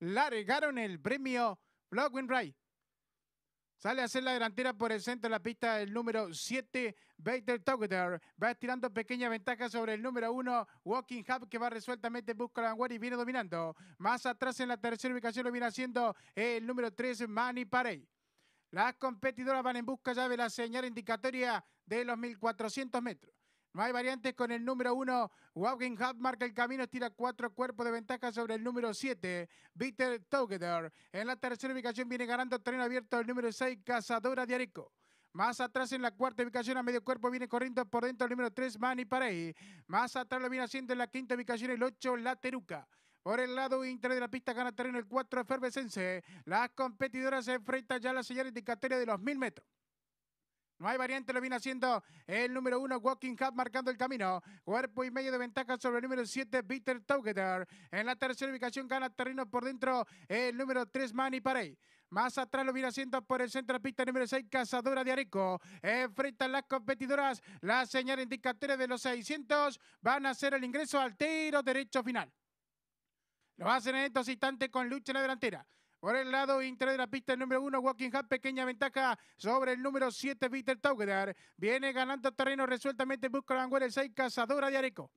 largaron el premio Block Ride. Sale a hacer la delantera por el centro de la pista el número 7, Bader Togeter. Va estirando pequeña ventaja sobre el número 1, Walking Hub, que va resueltamente busca la vanguardia y viene dominando. Más atrás en la tercera ubicación lo viene haciendo el número 3, Manny Parey. Las competidoras van en busca ya de la señal indicatoria de los 1400 metros. No hay variantes con el número 1. walking Hub marca el camino, estira cuatro cuerpos de ventaja sobre el número 7. Bitter Together. En la tercera ubicación viene ganando terreno abierto el número 6, Cazadora de Areco. Más atrás en la cuarta ubicación a medio cuerpo viene corriendo por dentro el número 3, Manny Parey. Más atrás lo viene haciendo en la quinta ubicación el 8, La Teruca. Por el lado interior de la pista gana terreno el 4, Efervescense. Las competidoras se enfrentan ya a la señal indicatoria de los 1000 metros. No hay variante, lo viene haciendo el número uno, Walking Hub, marcando el camino. Cuerpo y medio de ventaja sobre el número 7, Peter Togeter. En la tercera ubicación gana terreno por dentro el número 3, Manny Parey. Más atrás lo viene haciendo por el centro de pista número 6, Cazadora de Areco. Enfrentan las competidoras. La señal indicatoria de los 600 van a hacer el ingreso al tiro derecho final. Lo hacen en estos instantes con lucha en la delantera. Por el lado interior de la pista, el número uno, Walking Hat, pequeña ventaja sobre el número 7, Peter Taugedar. Viene ganando terreno resueltamente, busca la el 6, Cazadora de Areco.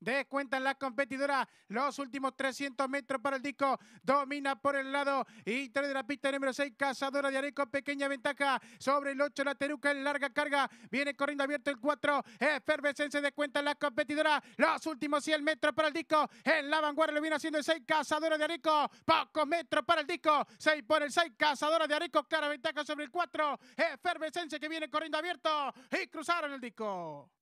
Descuentan las competidoras. Los últimos 300 metros para el disco. Domina por el lado. Y trae de la pista número 6. Cazadora de Areco. Pequeña ventaja sobre el 8. La Teruca en larga carga. Viene corriendo abierto el 4. Efervescencia. Descuentan las competidoras. Los últimos 100 metros para el disco. En la vanguardia lo viene haciendo el 6. Cazadora de Areco. Pocos metros para el disco. 6 por el 6. Cazadora de Areco. Clara ventaja sobre el 4. Efervescense que viene corriendo abierto. Y cruzaron el disco.